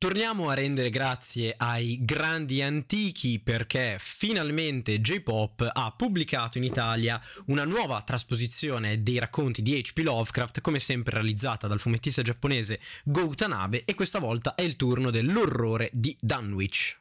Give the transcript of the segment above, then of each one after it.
Torniamo a rendere grazie ai grandi antichi perché finalmente J-Pop ha pubblicato in Italia una nuova trasposizione dei racconti di H.P. Lovecraft, come sempre realizzata dal fumettista giapponese Go Tanabe e questa volta è il turno dell'orrore di Dunwich.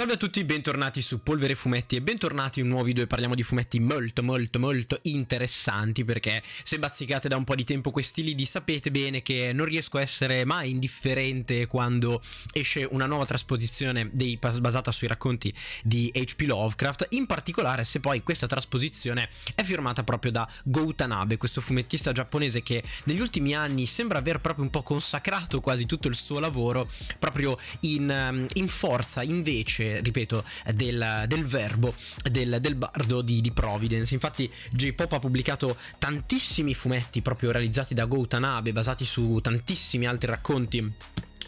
Salve a tutti, bentornati su Polvere Fumetti e bentornati in un nuovo video e parliamo di fumetti molto molto molto interessanti perché se bazzicate da un po' di tempo questi lidi sapete bene che non riesco a essere mai indifferente quando esce una nuova trasposizione dei, basata sui racconti di HP Lovecraft, in particolare se poi questa trasposizione è firmata proprio da Goutanabe, questo fumettista giapponese che negli ultimi anni sembra aver proprio un po' consacrato quasi tutto il suo lavoro proprio in, ehm, in forza invece ripeto, del, del verbo del, del bardo di, di, Providence. Infatti J-Pop ha pubblicato tantissimi fumetti proprio realizzati da Go Tanabe, basati su tantissimi altri racconti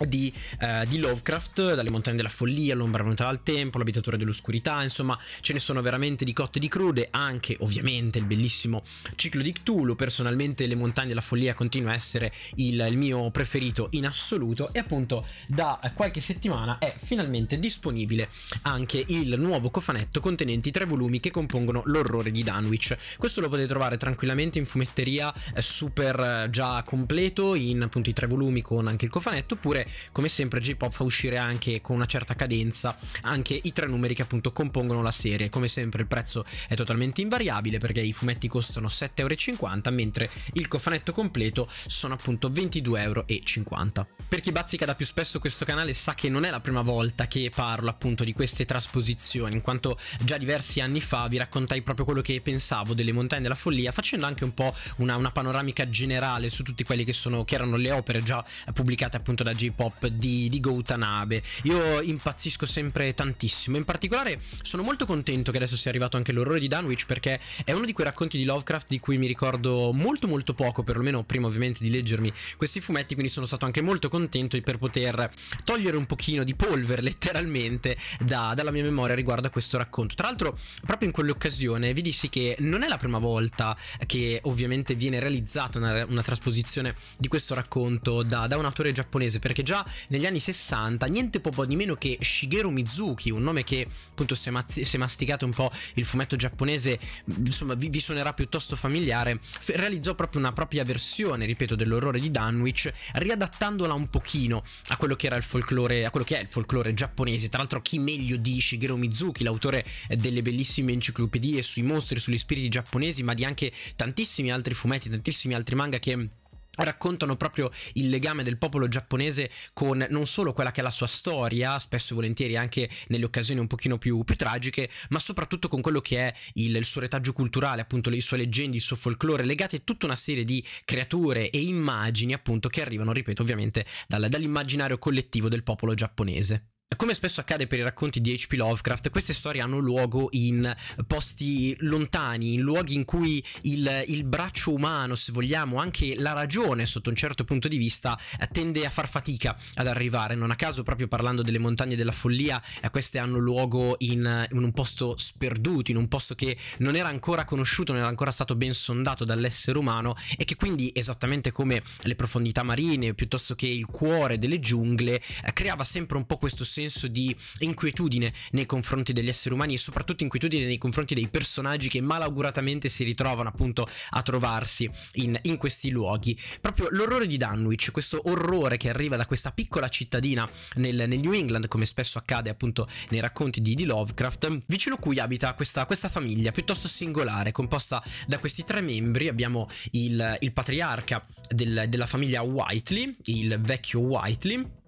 di, eh, di, Lovecraft, dalle montagne della follia, l'ombra venuta dal tempo, l'abitatore dell'oscurità, insomma ce ne sono veramente di cotte e di crude, anche ovviamente il bellissimo ciclo di Cthulhu, personalmente le montagne della follia continua a essere il, il mio preferito in assoluto e appunto da qualche settimana è finalmente disponibile anche il nuovo cofanetto contenente i tre volumi che compongono l'orrore di Danwich, questo lo potete trovare tranquillamente in fumetteria eh, super eh, già completo in appunto i tre volumi con anche il cofanetto oppure come sempre J-Pop fa uscire anche con una certa cadenza anche i tre numeri che appunto compongono la serie. Come sempre il prezzo è totalmente invariabile perché i fumetti costano 7,50€ mentre il cofanetto completo sono appunto 22,50€. Per chi bazzica da più spesso questo canale sa che non è la prima volta che parlo appunto di queste trasposizioni in quanto già diversi anni fa vi raccontai proprio quello che pensavo delle montagne della follia facendo anche un po' una, una panoramica generale su tutti quelli che sono che erano le opere già pubblicate appunto da J pop di, di Goutanabe. Io impazzisco sempre tantissimo. In particolare sono molto contento che adesso sia arrivato anche l'orrore di Dunwich perché è uno di quei racconti di Lovecraft di cui mi ricordo molto molto poco, perlomeno prima ovviamente di leggermi questi fumetti, quindi sono stato anche molto contento di per poter togliere un pochino di polvere letteralmente da, dalla mia memoria riguardo a questo racconto. Tra l'altro proprio in quell'occasione vi dissi che non è la prima volta che ovviamente viene realizzata una, una trasposizione di questo racconto da, da un autore giapponese perché perché già negli anni 60 niente po' di meno che Shigeru Mizuki, un nome che appunto se, mazz- se masticate un po' il fumetto giapponese insomma vi, vi suonerà piuttosto familiare, f- realizzò proprio una propria versione, ripeto, dell'orrore di Dunwich, riadattandola un pochino a quello che era il folklore, a quello che è il folklore giapponese. Tra l'altro chi meglio di Shigeru Mizuki, l'autore delle bellissime enciclopedie sui mostri, sugli spiriti giapponesi, ma di anche tantissimi altri fumetti, tantissimi altri manga che raccontano proprio il legame del popolo giapponese con non solo quella che è la sua storia, spesso e volentieri anche nelle occasioni un pochino più, più tragiche, ma soprattutto con quello che è il, il suo retaggio culturale, appunto le sue leggende, il suo folklore, legate a tutta una serie di creature e immagini appunto che arrivano, ripeto, ovviamente dal, dall'immaginario collettivo del popolo giapponese. Come spesso accade per i racconti di HP Lovecraft, queste storie hanno luogo in posti lontani, in luoghi in cui il, il, braccio umano, se vogliamo, anche la ragione sotto un certo punto di vista, eh, tende a far fatica ad arrivare. Non a caso, proprio parlando delle montagne della follia, eh, queste hanno luogo in, in un posto sperduto, in un posto che non era ancora conosciuto, non era ancora stato ben sondato dall'essere umano e che quindi, esattamente come le profondità marine, piuttosto che il cuore delle giungle, eh, creava sempre un po' questo senso senso di inquietudine nei confronti degli esseri umani e soprattutto inquietudine nei confronti dei personaggi che malauguratamente si ritrovano appunto a trovarsi in, in questi luoghi. Proprio l'orrore di Dunwich, questo orrore che arriva da questa piccola cittadina nel, nel New England, come spesso accade appunto nei racconti di, di Lovecraft, vicino cui abita questa, questa, famiglia piuttosto singolare, composta da questi tre membri. Abbiamo il, il patriarca del, della famiglia Whiteley, il vecchio Whiteley,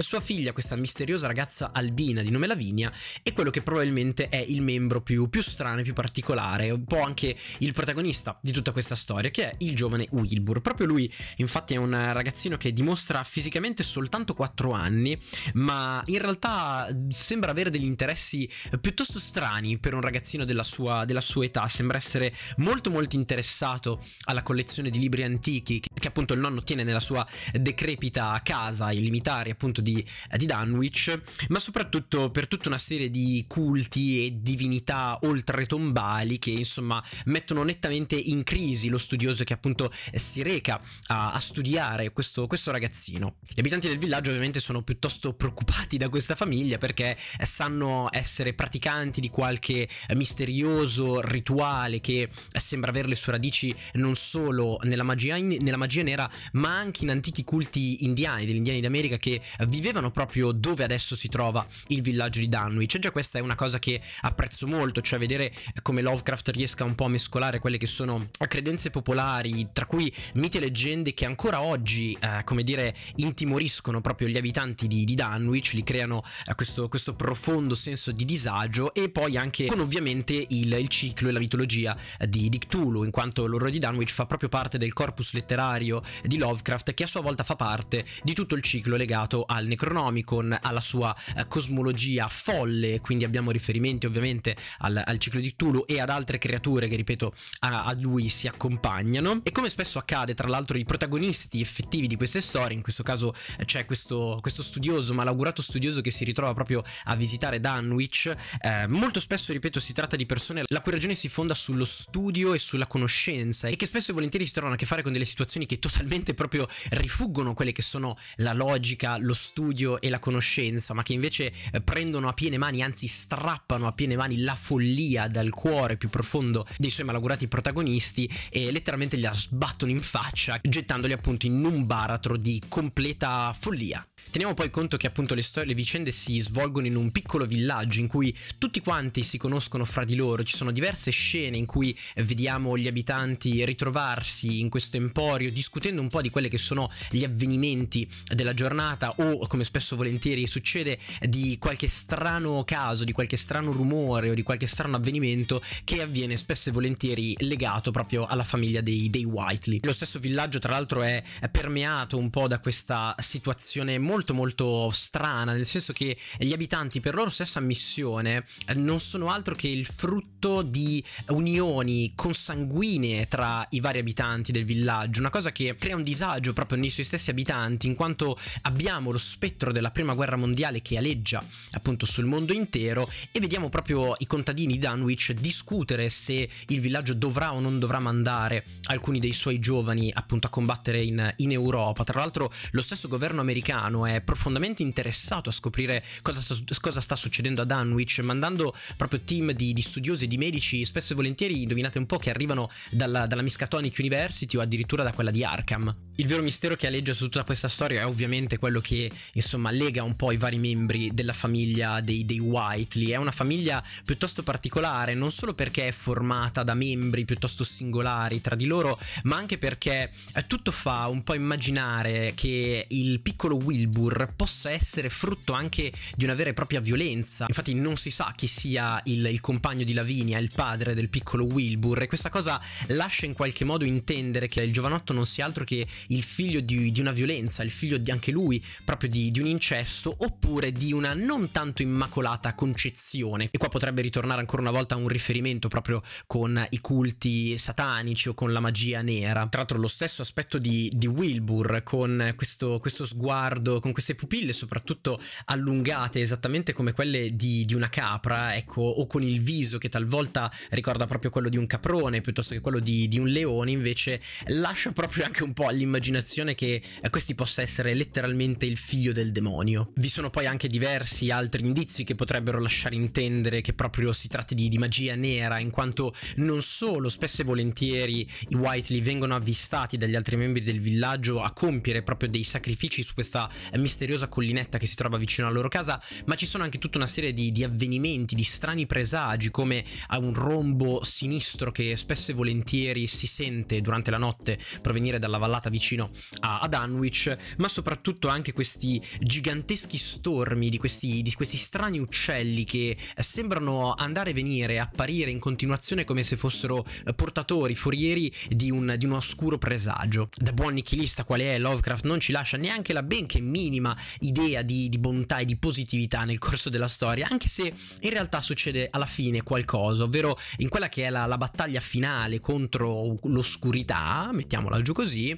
sua figlia, questa misteriosa ragazza albina di nome Lavinia, è quello che probabilmente è il membro più, più strano e più particolare, un po' anche il protagonista di tutta questa storia, che è il giovane Wilbur. Proprio lui, infatti, è un ragazzino che dimostra fisicamente soltanto 4 anni, ma in realtà sembra avere degli interessi piuttosto strani per un ragazzino della sua, della sua età, sembra essere molto molto interessato alla collezione di libri antichi che, che appunto il nonno tiene nella sua decrepita casa, i limitari appunto di, eh, di Dunwich, ma soprattutto per tutta una serie di culti e divinità oltretombali che insomma mettono nettamente in crisi lo studioso che appunto si reca a, a studiare questo, questo ragazzino. Gli abitanti del villaggio ovviamente sono piuttosto preoccupati da questa famiglia perché sanno essere praticanti di qualche misterioso rituale che sembra avere le sue radici non solo nella magia, nella magia nera ma anche in antichi culti indiani, degli indiani d'America che vi vivevano proprio dove adesso si trova il villaggio di Dunwich cioè, e già questa è una cosa che apprezzo molto, cioè vedere come Lovecraft riesca un po' a mescolare quelle che sono credenze popolari, tra cui miti e leggende che ancora oggi, eh, come dire, intimoriscono proprio gli abitanti di, di Dunwich, li creano eh, questo, questo, profondo senso di disagio e poi anche con ovviamente il, il ciclo e la mitologia eh, di, di Cthulhu, in quanto l'orrore di Dunwich fa proprio parte del corpus letterario di Lovecraft che a sua volta fa parte di tutto il ciclo legato a al Necronomicon, alla sua eh, cosmologia folle, quindi abbiamo riferimenti ovviamente al, al ciclo di Tulu e ad altre creature che ripeto a, a lui si accompagnano e come spesso accade tra l'altro i protagonisti effettivi di queste storie, in questo caso eh, c'è questo, questo studioso, malaugurato studioso che si ritrova proprio a visitare Dunwich, eh, molto spesso ripeto si tratta di persone la cui ragione si fonda sullo studio e sulla conoscenza e che spesso e volentieri si trovano a che fare con delle situazioni che totalmente proprio rifuggono quelle che sono la logica, lo studio studio e la conoscenza, ma che invece eh, prendono a piene mani, anzi strappano a piene mani la follia dal cuore più profondo dei suoi malaugurati protagonisti e letteralmente gliela sbattono in faccia, gettandoli appunto in un baratro di completa follia. Teniamo poi conto che appunto le, storie, le vicende si svolgono in un piccolo villaggio in cui tutti quanti si conoscono fra di loro, ci sono diverse scene in cui eh, vediamo gli abitanti ritrovarsi in questo emporio discutendo un po' di quelli che sono gli avvenimenti della giornata o come spesso volentieri succede di qualche strano caso, di qualche strano rumore o di qualche strano avvenimento che avviene spesso e volentieri legato proprio alla famiglia dei, dei Whiteley. Lo stesso villaggio tra l'altro è permeato un po' da questa situazione molto molto strana, nel senso che gli abitanti per loro stessa missione non sono altro che il frutto di unioni consanguinee tra i vari abitanti del villaggio, una cosa che crea un disagio proprio nei suoi stessi abitanti in quanto abbiamo lo spettro della prima guerra mondiale che aleggia appunto sul mondo intero e vediamo proprio i contadini di Dunwich discutere se il villaggio dovrà o non dovrà mandare alcuni dei suoi giovani appunto a combattere in, in Europa. Tra l'altro lo stesso governo americano è profondamente interessato a scoprire cosa sta, cosa sta succedendo a Dunwich, mandando proprio team di, di studiosi e di medici spesso e volentieri, indovinate un po', che arrivano dalla, dalla Miskatonic University o addirittura da quella di Arkham. Il vero mistero che aleggia su tutta questa storia è ovviamente quello che insomma lega un po' i vari membri della famiglia dei, dei Whiteley. È una famiglia piuttosto particolare, non solo perché è formata da membri piuttosto singolari tra di loro, ma anche perché eh, tutto fa un po' immaginare che il piccolo Wilbur possa essere frutto anche di una vera e propria violenza. Infatti non si sa chi sia il, il compagno di Lavinia, il padre del piccolo Wilbur, e questa cosa lascia in qualche modo intendere che il giovanotto non sia altro che il figlio di, di una violenza, il figlio di anche lui proprio esempio di, di, un incesto oppure di una non tanto immacolata concezione. E qua potrebbe ritornare ancora una volta a un riferimento proprio con i culti satanici o con la magia nera. Tra l'altro lo stesso aspetto di, di Wilbur con questo, questo, sguardo, con queste pupille soprattutto allungate esattamente come quelle di, di una capra, ecco, o con il viso che talvolta ricorda proprio quello di un caprone piuttosto che quello di, di un leone, invece lascia proprio anche un po' all'immaginazione che questi possa essere letteralmente il figlio figlio del demonio. Vi sono poi anche diversi altri indizi che potrebbero lasciare intendere che proprio si tratti di, di magia nera, in quanto non solo spesso e volentieri i Whiteley vengono avvistati dagli altri membri del villaggio a compiere proprio dei sacrifici su questa misteriosa collinetta che si trova vicino alla loro casa, ma ci sono anche tutta una serie di, di avvenimenti, di strani presagi, come a un rombo sinistro che spesso e volentieri si sente durante la notte provenire dalla vallata vicino a, ad Anwich, ma soprattutto anche questi questi giganteschi stormi, di questi, di questi strani uccelli che eh, sembrano andare e venire, apparire in continuazione come se fossero eh, portatori, forieri di un, di un oscuro presagio. Da buon nichilista quale è Lovecraft non ci lascia neanche la benché minima idea di, di bontà e di positività nel corso della storia, anche se in realtà succede alla fine qualcosa, ovvero in quella che è la, la battaglia finale contro l'oscurità, mettiamola giù così, eh,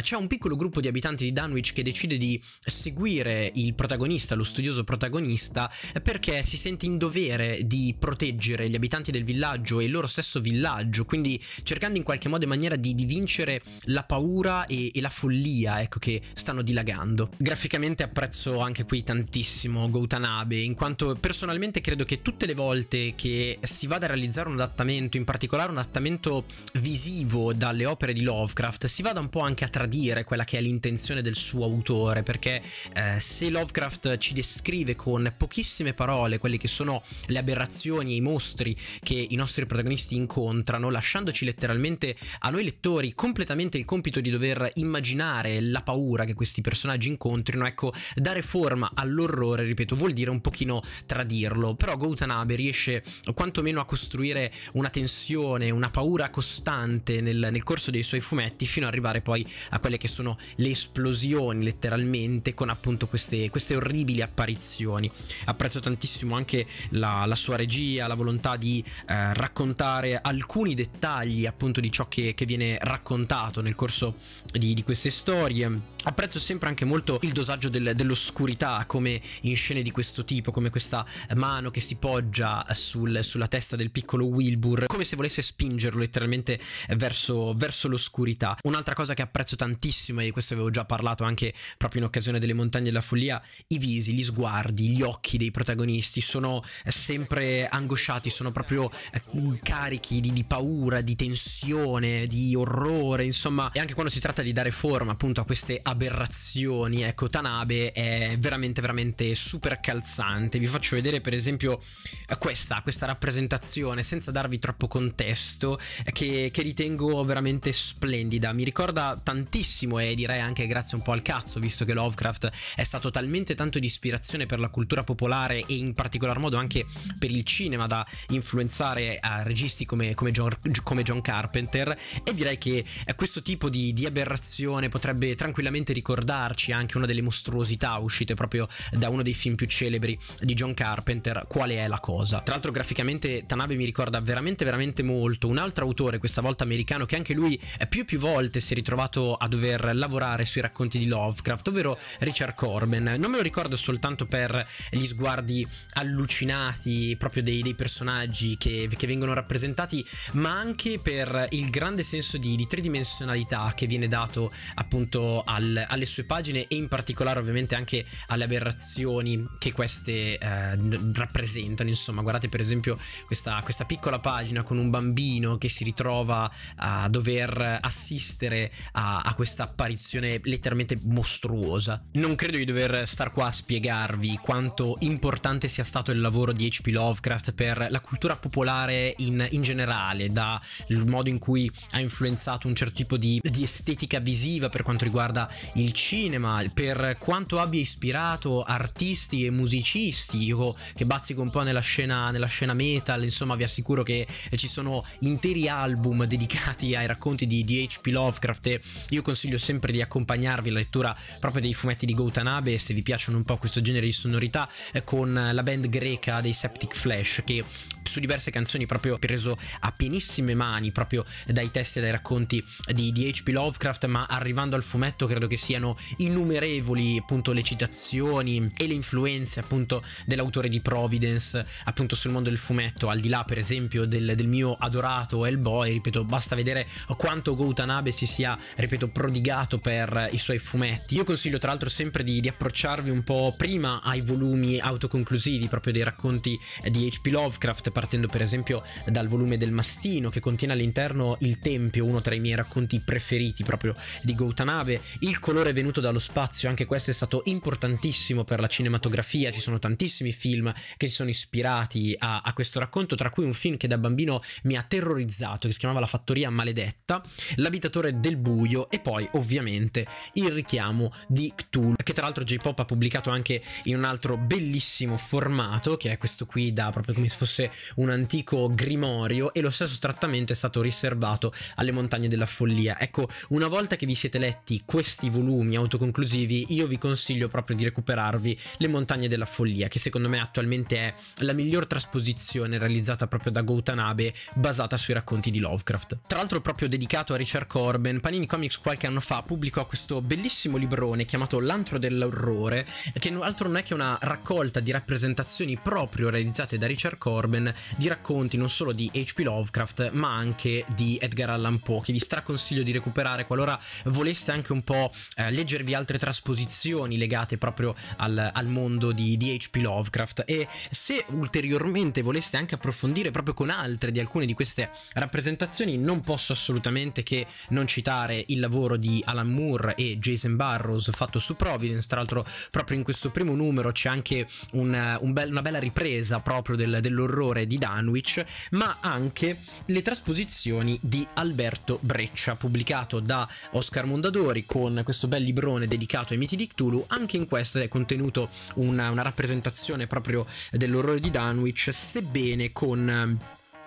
c'è un piccolo gruppo di abitanti di Dunwich che decide di seguire il protagonista, lo studioso protagonista, perché si sente in dovere di proteggere gli abitanti del villaggio e il loro stesso villaggio, quindi cercando in qualche modo e maniera di, di, vincere la paura e, e la follia ecco, che stanno dilagando. Graficamente apprezzo anche qui tantissimo Gautanabe, in quanto personalmente credo che tutte le volte che si vada a realizzare un adattamento, in particolare un adattamento visivo dalle opere di Lovecraft, si vada un po' anche a tradire quella che è l'intenzione del suo autore, perché eh, se Lovecraft ci descrive con pochissime parole quelle che sono le aberrazioni e i mostri che i nostri protagonisti incontrano, lasciandoci letteralmente a noi lettori completamente il compito di dover immaginare la paura che questi personaggi incontrino, ecco, dare forma all'orrore, ripeto, vuol dire un pochino tradirlo, però Gautanabe riesce quantomeno a costruire una tensione, una paura costante nel, nel corso dei suoi fumetti fino ad arrivare poi a quelle che sono le esplosioni letteralmente con appunto queste, queste, orribili apparizioni. Apprezzo tantissimo anche la, la sua regia, la volontà di eh, raccontare alcuni dettagli appunto di ciò che, che viene raccontato nel corso di, di, queste storie. Apprezzo sempre anche molto il dosaggio del, dell'oscurità come in scene di questo tipo, come questa mano che si poggia sul, sulla testa del piccolo Wilbur, come se volesse spingerlo letteralmente verso, verso l'oscurità. Un'altra cosa che apprezzo tantissimo, e di questo avevo già parlato anche proprio in occasione del delle montagne della follia, i visi, gli sguardi, gli occhi dei protagonisti sono eh, sempre angosciati, sono proprio eh, carichi di, di paura, di tensione, di orrore, insomma, e anche quando si tratta di dare forma appunto a queste aberrazioni, ecco, Tanabe è veramente, veramente super calzante. Vi faccio vedere per esempio eh, questa, questa rappresentazione, senza darvi troppo contesto, che, che ritengo veramente splendida. Mi ricorda tantissimo e direi anche grazie un po' al cazzo, visto che Lovecraft Lovecraft è stato talmente tanto di ispirazione per la cultura popolare e in particolar modo anche per il cinema da influenzare a registi come, come, John, come John, Carpenter e direi che eh, questo tipo di, di aberrazione potrebbe tranquillamente ricordarci anche una delle mostruosità uscite proprio da uno dei film più celebri di John Carpenter, quale è la cosa. Tra l'altro graficamente Tanabe mi ricorda veramente veramente molto un altro autore, questa volta americano, che anche lui eh, più e più volte si è ritrovato a dover lavorare sui racconti di Lovecraft, ovvero Richard Corben. Non me lo ricordo soltanto per gli sguardi allucinati proprio dei, dei personaggi che, che, vengono rappresentati, ma anche per il grande senso di, di tridimensionalità che viene dato appunto al, alle sue pagine e in particolare ovviamente anche alle aberrazioni che queste eh, rappresentano. Insomma, guardate per esempio questa, questa piccola pagina con un bambino che si ritrova a dover assistere a, a questa apparizione letteralmente mostruosa. Non credo di dover star qua a spiegarvi quanto importante sia stato il lavoro di HP Lovecraft per la cultura popolare in, in generale, dal modo in cui ha influenzato un certo tipo di, di, estetica visiva per quanto riguarda il cinema, per quanto abbia ispirato artisti e musicisti. Io che bazzico un po' nella scena, nella scena metal, insomma, vi assicuro che ci sono interi album dedicati ai racconti di, di HP Lovecraft e io consiglio sempre di accompagnarvi alla lettura proprio dei fumetti di Gautanabe se vi piacciono un po' questo genere di sonorità eh, con la band greca dei Septic Flash che su diverse canzoni proprio ha preso a pienissime mani proprio dai testi e dai racconti di, di H.P. Lovecraft ma arrivando al fumetto credo che siano innumerevoli appunto le citazioni e le influenze appunto dell'autore di Providence appunto sul mondo del fumetto al di là per esempio del, del mio adorato Hellboy ripeto basta vedere quanto Gautanabe si sia ripeto prodigato per i suoi fumetti io consiglio tra l'altro sempre di, di, approcciarvi un po' prima ai volumi autoconclusivi proprio dei racconti di H.P. Lovecraft, partendo per esempio dal volume del Mastino che contiene all'interno Il Tempio, uno tra i miei racconti preferiti proprio di Gautanabe, Il colore venuto dallo spazio, anche questo è stato importantissimo per la cinematografia, ci sono tantissimi film che si sono ispirati a, a questo racconto, tra cui un film che da bambino mi ha terrorizzato, che si chiamava La fattoria maledetta, L'abitatore del buio e poi ovviamente il richiamo di Cthulhu Cthulhu, che tra l'altro J-Pop ha pubblicato anche in un altro bellissimo formato, che è questo qui da proprio come se fosse un antico grimorio, e lo stesso trattamento è stato riservato alle montagne della follia. Ecco, una volta che vi siete letti questi volumi autoconclusivi, io vi consiglio proprio di recuperarvi Le montagne della follia, che secondo me attualmente è la miglior trasposizione realizzata proprio da Gautanabe, basata sui racconti di Lovecraft. Tra l'altro proprio dedicato a Richard Corben, Panini Comics qualche anno fa pubblicò questo bellissimo librone chiamato l'antro dell'orrore, che altro non è che una raccolta di rappresentazioni proprio realizzate da Richard Corben di racconti non solo di H.P. Lovecraft, ma anche di Edgar Allan Poe, che vi straconsiglio di recuperare qualora voleste anche un po' eh, leggervi altre trasposizioni legate proprio al, al mondo di, di H.P. Lovecraft. E se ulteriormente voleste anche approfondire proprio con altre di alcune di queste rappresentazioni, non posso assolutamente che non citare il lavoro di Alan Moore e Jason Barrows fatto su Providence, tra l'altro proprio in questo primo numero c'è anche un, un be una bella ripresa proprio del, dell'orrore di Danwich, ma anche le trasposizioni di Alberto Breccia, pubblicato da Oscar Mondadori con questo bel librone dedicato ai miti di Cthulhu, anche in questo è contenuto una, una rappresentazione proprio dell'orrore di Danwich, sebbene con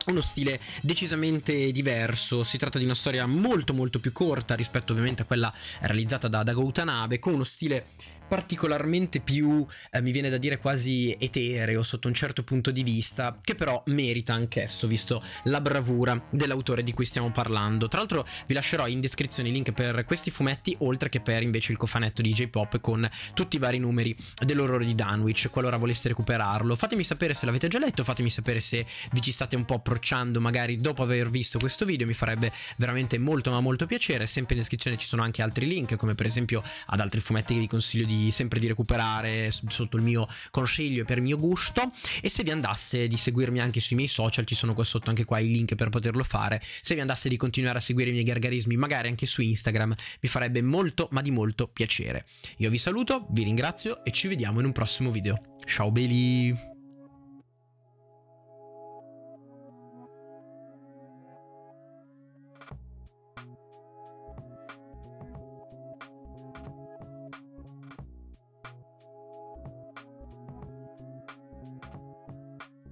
uno stile decisamente diverso. Si tratta di una storia molto molto più corta rispetto ovviamente a quella realizzata da, da Gautanabe, con uno stile particolarmente più, eh, mi viene da dire quasi etereo sotto un certo punto di vista, che però merita anch'esso, visto la bravura dell'autore di cui stiamo parlando. Tra l'altro vi lascerò in descrizione i link per questi fumetti, oltre che per invece il cofanetto di J-Pop con tutti i vari numeri dell'orrore di Dunwich, qualora voleste recuperarlo. Fatemi sapere se l'avete già letto, fatemi sapere se vi ci state un po' approcciando magari dopo aver visto questo video, mi farebbe veramente molto ma molto piacere. Sempre in descrizione ci sono anche altri link, come per esempio ad altri fumetti che vi consiglio di sempre di recuperare sotto il mio consiglio e per mio gusto e se vi andasse di seguirmi anche sui miei social ci sono qua sotto anche qua i link per poterlo fare se vi andasse di continuare a seguire i miei gargarismi magari anche su Instagram mi farebbe molto ma di molto piacere io vi saluto vi ringrazio e ci vediamo in un prossimo video ciao belli